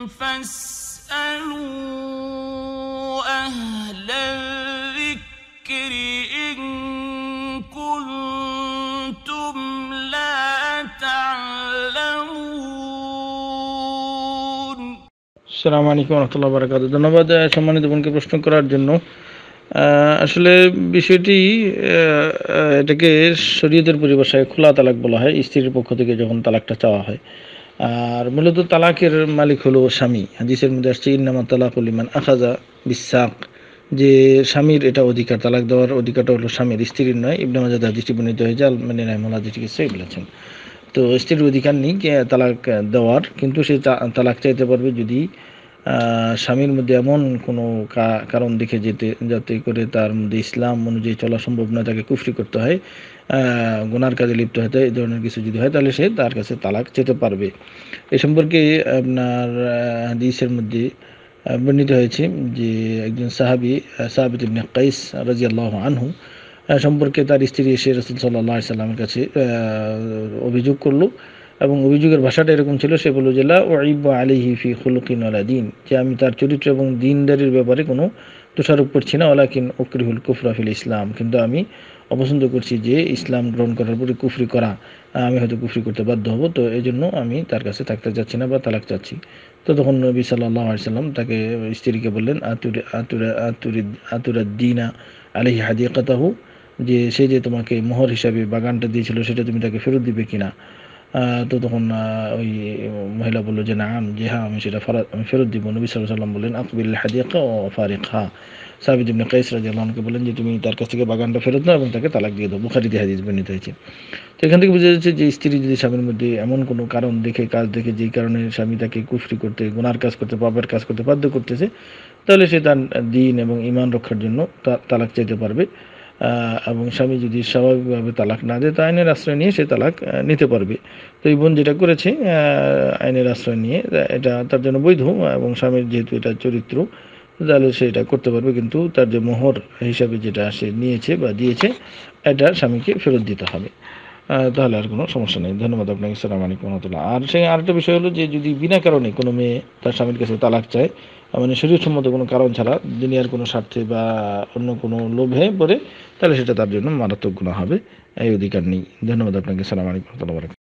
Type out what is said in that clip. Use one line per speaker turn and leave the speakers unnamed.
فاسألوا আলাইকুম রহমতুল্লাহ إن ধন্যবাদ সম্মানিত বোনকে প্রশ্ন করার জন্য আসলে বিষয়টি এটাকে শরীয়তের পরিভাষায় খোলা তালাক বলা হয় স্ত্রীর পক্ষ থেকে যখন তালাকটা চাওয়া হয় আর মূলত তালাকের মালিক হলো স্বামী হাদিসের মধ্যে আসছে ইন্নামা উলিমান আখাজা বিশ্বাক যে স্বামীর এটা অধিকার তালাক দেওয়ার অধিকারটা হলো স্বামীর স্ত্রীর নয় ইবনে মাজাদ হাদিসটি বর্ণিত হয়েছে মানে রাহমুল হাদিসটিকে সেই বলেছেন তো স্ত্রীর অধিকার নেই তালাক দেওয়ার কিন্তু সে তালাক চাইতে পারবে যদি স্বামীর মধ্যে এমন কোনো কারণ দেখে যেতে যাতে করে তার মধ্যে ইসলাম অনুযায়ী চলা সম্ভব নয় তাকে কুফরি করতে হয় গোনার কাজে লিপ্ত হতে এই ধরনের কিছু যদি হয় তাহলে সে তার কাছে তালাক যেতে পারবে এ সম্পর্কে আপনার দিসের মধ্যে বর্ণিত হয়েছে যে একজন সাহাবি সাহাবিদিন কাইস রাজিয়াল্লাহ আনহু সম্পর্কে তার স্ত্রী এসে রসুল সাল্লাহ সাল্লামের কাছে অভিযোগ করলো এবং অভিযোগের ভাষাটা এরকম ছিল সে বলল যে লা ওয়াইবা আলী ফি খুলকিন আলা দিন যে আমি তার চরিত্র এবং দিনদারির ব্যাপারে কোনো তুষারোপ করছি না ওলাকিন অক্রিহুল কুফরাফিল ইসলাম কিন্তু আমি অপছন্দ করছি যে ইসলাম গ্রহণ করার পরে কুফরি করা আমি হয়তো কুফরি করতে বাধ্য হব তো এই জন্য আমি তার কাছে থাকতে চাচ্ছি না বা তালাক চাচ্ছি তো তখন নবী সাল্লাহ সাল্লাম তাকে স্ত্রীকে বললেন আতুরে আতুরে আতুরি আতুরাদ্দিনা আলি কাতাহু যে সে যে তোমাকে মোহর হিসাবে বাগানটা দিয়েছিল সেটা তুমি তাকে ফেরত দিবে কিনা তো তখন ওই মহিলা বললো যে না যে হ্যাঁ আমি সেটা ফেরত আমি ফেরত দিব নবী সাল্লাম বললেন আকবিল হাদিয়াকা ও ফারিক হা সাবিদ ইবনে কাইস রাজিয়াল্লাহকে বলেন যে তুমি তার কাছ থেকে বাগানটা ফেরত নাও এবং তাকে তালাক দিয়ে দেবো খারিদি হাদিস বর্ণিত হয়েছে তো এখান থেকে বোঝা যাচ্ছে যে স্ত্রী যদি স্বামীর মধ্যে এমন কোনো কারণ দেখে কাজ দেখে যেই কারণে স্বামী তাকে কুফরি করতে গুনার কাজ করতে পাপের কাজ করতে বাধ্য করতেছে তাহলে সে তার দিন এবং ইমান রক্ষার জন্য তালাক চাইতে পারবে এবং স্বামী যদি স্বাভাবিকভাবে তালাক না দেয় তো আইনের আশ্রয় নিয়ে সে তালাক নিতে পারবে তো এই বোন যেটা করেছে আইনের আশ্রয় নিয়ে এটা তার জন্য বৈধ এবং স্বামীর যেহেতু এটা চরিত্র তাহলে সে এটা করতে পারবে কিন্তু তার যে মোহর হিসাবে যেটা সে নিয়েছে বা দিয়েছে এটা স্বামীকে ফেরত দিতে হবে তাহলে আর কোনো সমস্যা নেই ধন্যবাদ আপনাকে সালাম আলিকুম রহমতুল্লাহ আর সেই আরেকটা বিষয় হলো যে যদি বিনা কারণে কোনো মেয়ে তার স্বামীর কাছে তালাক চায় মানে সম্মত কোনো কারণ ছাড়া দুনিয়ার কোনো স্বার্থে বা অন্য কোনো লোভে পড়ে তাহলে সেটা তার জন্য মারাত্মক গুণা হবে এই অধিকার নেই ধন্যবাদ আপনাকে সালাম আলিকুম রহমতুল্লাহ